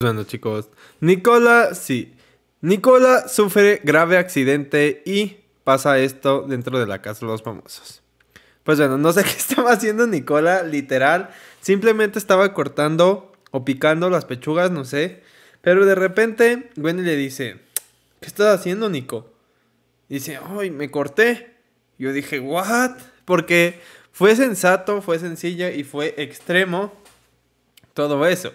Bueno, chicos, Nicola, sí. Nicola sufre grave accidente y pasa esto dentro de la casa de los famosos. Pues bueno, no sé qué estaba haciendo Nicola, literal. Simplemente estaba cortando o picando las pechugas, no sé. Pero de repente, Gwen le dice, ¿qué estás haciendo, Nico? Dice, ay, me corté. Yo dije, ¿what? Porque fue sensato, fue sencilla y fue extremo todo eso.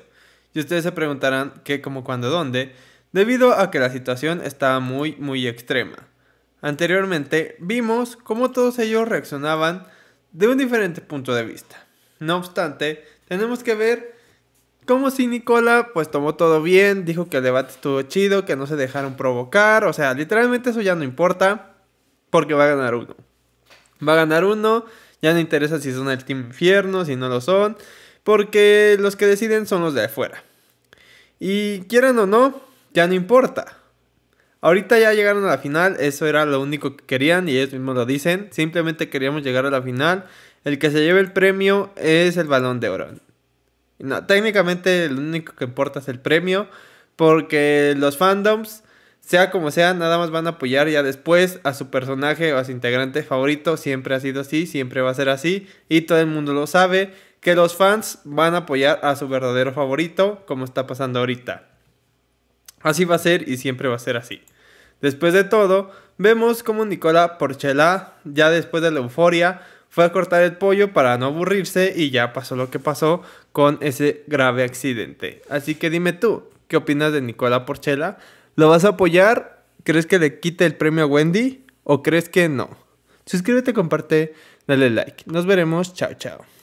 Y ustedes se preguntarán qué, cómo, cuándo, dónde, debido a que la situación estaba muy, muy extrema. Anteriormente vimos cómo todos ellos reaccionaban de un diferente punto de vista. No obstante, tenemos que ver cómo si Nicola pues tomó todo bien, dijo que el debate estuvo chido, que no se dejaron provocar, o sea, literalmente eso ya no importa porque va a ganar uno. Va a ganar uno, ya no interesa si son el Team Infierno, si no lo son porque los que deciden son los de afuera. Y quieran o no, ya no importa. Ahorita ya llegaron a la final, eso era lo único que querían y ellos mismos lo dicen. Simplemente queríamos llegar a la final. El que se lleve el premio es el balón de oro. No, técnicamente lo único que importa es el premio, porque los fandoms, sea como sea, nada más van a apoyar ya después a su personaje o a su integrante favorito. Siempre ha sido así, siempre va a ser así y todo el mundo lo sabe que los fans van a apoyar a su verdadero favorito, como está pasando ahorita. Así va a ser y siempre va a ser así. Después de todo, vemos como Nicola Porchela, ya después de la euforia, fue a cortar el pollo para no aburrirse y ya pasó lo que pasó con ese grave accidente. Así que dime tú, ¿qué opinas de Nicola Porchela? ¿Lo vas a apoyar? ¿Crees que le quite el premio a Wendy? ¿O crees que no? Suscríbete, comparte, dale like. Nos veremos. Chao, chao.